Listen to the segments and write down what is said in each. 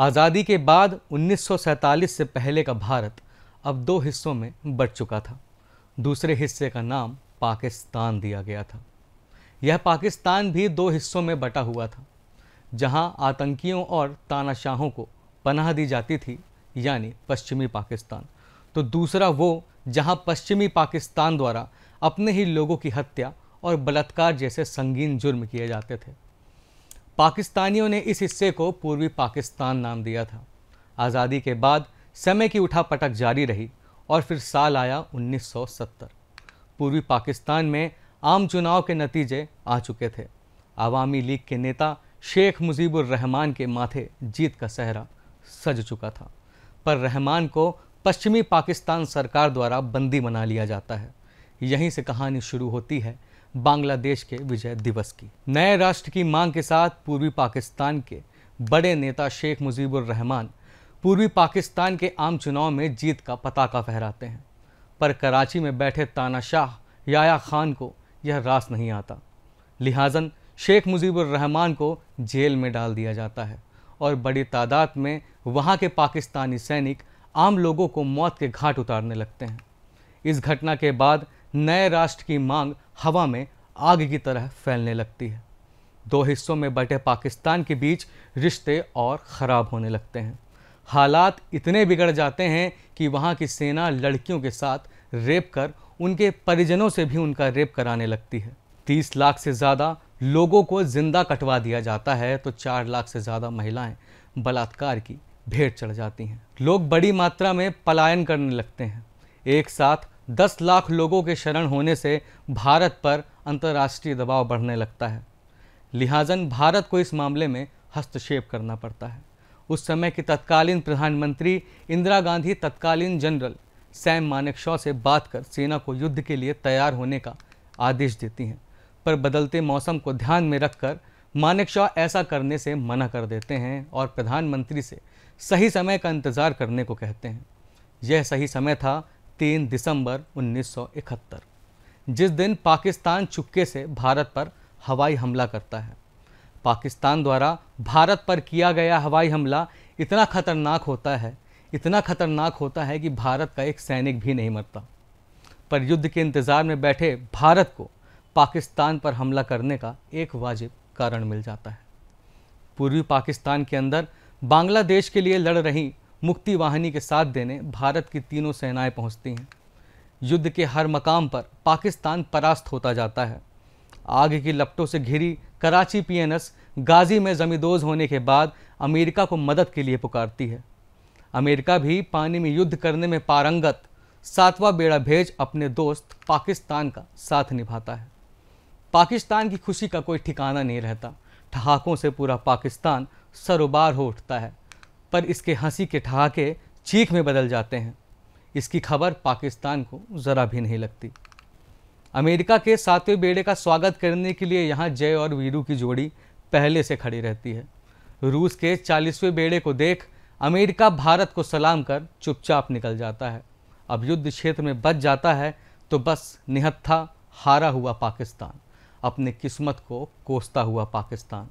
आज़ादी के बाद 1947 से पहले का भारत अब दो हिस्सों में बट चुका था दूसरे हिस्से का नाम पाकिस्तान दिया गया था यह पाकिस्तान भी दो हिस्सों में बटा हुआ था जहां आतंकियों और तानाशाहों को पनाह दी जाती थी यानी पश्चिमी पाकिस्तान तो दूसरा वो जहां पश्चिमी पाकिस्तान द्वारा अपने ही लोगों की हत्या और बलात्कार जैसे संगीन जुर्म किए जाते थे पाकिस्तानियों ने इस हिस्से को पूर्वी पाकिस्तान नाम दिया था आज़ादी के बाद समय की उठापटक जारी रही और फिर साल आया 1970 पूर्वी पाकिस्तान में आम चुनाव के नतीजे आ चुके थे आवामी लीग के नेता शेख मुजीबुर रहमान के माथे जीत का सहरा सज चुका था पर रहमान को पश्चिमी पाकिस्तान सरकार द्वारा बंदी बना लिया जाता है यहीं से कहानी शुरू होती है बांग्लादेश के विजय दिवस की नए राष्ट्र की मांग के साथ पूर्वी पाकिस्तान के बड़े नेता शेख मुजीबुर रहमान पूर्वी पाकिस्तान के आम चुनाव में जीत का पताका फहराते हैं पर कराची में बैठे तानाशाह याया खान को यह रास नहीं आता लिहाजन शेख मुजीबुर रहमान को जेल में डाल दिया जाता है और बड़ी तादाद में वहाँ के पाकिस्तानी सैनिक आम लोगों को मौत के घाट उतारने लगते हैं इस घटना के बाद नए राष्ट्र की मांग हवा में आग की तरह फैलने लगती है दो हिस्सों में बटे पाकिस्तान के बीच रिश्ते और ख़राब होने लगते हैं हालात इतने बिगड़ जाते हैं कि वहाँ की सेना लड़कियों के साथ रेप कर उनके परिजनों से भी उनका रेप कराने लगती है तीस लाख से ज़्यादा लोगों को ज़िंदा कटवा दिया जाता है तो चार लाख से ज़्यादा महिलाएं बलात्कार की भेंट चढ़ जाती हैं लोग बड़ी मात्रा में पलायन करने लगते हैं एक साथ दस लाख लोगों के शरण होने से भारत पर अंतर्राष्ट्रीय दबाव बढ़ने लगता है लिहाजन भारत को इस मामले में हस्तक्षेप करना पड़ता है उस समय की तत्कालीन प्रधानमंत्री इंदिरा गांधी तत्कालीन जनरल सैम मानेकशॉ से बात कर सेना को युद्ध के लिए तैयार होने का आदेश देती हैं पर बदलते मौसम को ध्यान में रखकर मानेकशॉ ऐसा करने से मना कर देते हैं और प्रधानमंत्री से सही समय का इंतज़ार करने को कहते हैं यह सही समय था तीन दिसंबर 1971 जिस दिन पाकिस्तान चुपके से भारत पर हवाई हमला करता है पाकिस्तान द्वारा भारत पर किया गया हवाई हमला इतना खतरनाक होता है इतना खतरनाक होता है कि भारत का एक सैनिक भी नहीं मरता पर युद्ध के इंतज़ार में बैठे भारत को पाकिस्तान पर हमला करने का एक वाजिब कारण मिल जाता है पूर्वी पाकिस्तान के अंदर बांग्लादेश के लिए लड़ रही मुक्ति वाहिनी के साथ देने भारत की तीनों सेनाएं पहुंचती हैं युद्ध के हर मकाम पर पाकिस्तान परास्त होता जाता है आग की लपटों से घिरी कराची पीएनएस गाजी में जमींदोज होने के बाद अमेरिका को मदद के लिए पुकारती है अमेरिका भी पानी में युद्ध करने में पारंगत सातवां बेड़ा भेज अपने दोस्त पाकिस्तान का साथ निभाता है पाकिस्तान की खुशी का कोई ठिकाना नहीं रहता ठहाकों से पूरा पाकिस्तान सरोबार हो उठता है पर इसके हंसी के ठहाके चीख में बदल जाते हैं इसकी खबर पाकिस्तान को ज़रा भी नहीं लगती अमेरिका के सातवें बेड़े का स्वागत करने के लिए यहाँ जय और वीरू की जोड़ी पहले से खड़ी रहती है रूस के चालीसवें बेड़े को देख अमेरिका भारत को सलाम कर चुपचाप निकल जाता है अब युद्ध क्षेत्र में बच जाता है तो बस निहत्था हारा हुआ पाकिस्तान अपने किस्मत को कोसता हुआ पाकिस्तान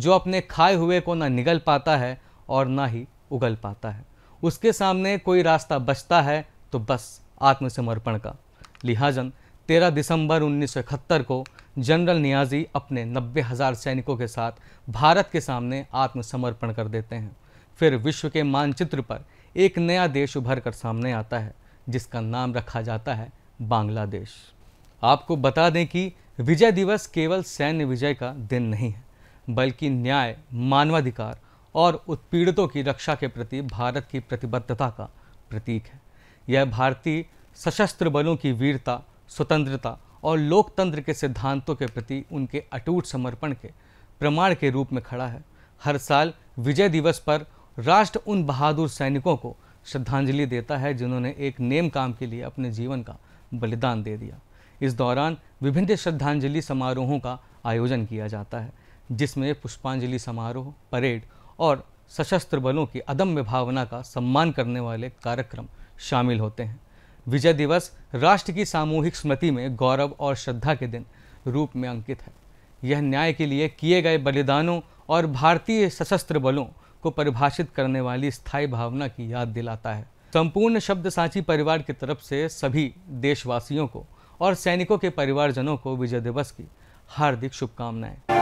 जो अपने खाए हुए को ना निगल पाता है और ना ही उगल पाता है उसके सामने कोई रास्ता बचता है तो बस आत्मसमर्पण का लिहाजन 13 दिसंबर उन्नीस को जनरल नियाजी अपने नब्बे हज़ार सैनिकों के साथ भारत के सामने आत्मसमर्पण कर देते हैं फिर विश्व के मानचित्र पर एक नया देश उभर कर सामने आता है जिसका नाम रखा जाता है बांग्लादेश आपको बता दें कि विजय दिवस केवल सैन्य विजय का दिन नहीं है बल्कि न्याय मानवाधिकार और उत्पीड़ितों की रक्षा के प्रति भारत की प्रतिबद्धता का प्रतीक है यह भारतीय सशस्त्र बलों की वीरता स्वतंत्रता और लोकतंत्र के सिद्धांतों के प्रति उनके अटूट समर्पण के प्रमाण के रूप में खड़ा है हर साल विजय दिवस पर राष्ट्र उन बहादुर सैनिकों को श्रद्धांजलि देता है जिन्होंने एक नेम काम के लिए अपने जीवन का बलिदान दे दिया इस दौरान विभिन्न श्रद्धांजलि समारोहों का आयोजन किया जाता है जिसमें पुष्पांजलि समारोह परेड और सशस्त्र बलों की अदम्य भावना का सम्मान करने वाले कार्यक्रम शामिल होते हैं विजय दिवस राष्ट्र की सामूहिक स्मृति में गौरव और श्रद्धा के दिन रूप में अंकित है यह न्याय के लिए किए गए बलिदानों और भारतीय सशस्त्र बलों को परिभाषित करने वाली स्थायी भावना की याद दिलाता है संपूर्ण शब्द सांची परिवार की तरफ से सभी देशवासियों को और सैनिकों के परिवारजनों को विजय दिवस की हार्दिक शुभकामनाएं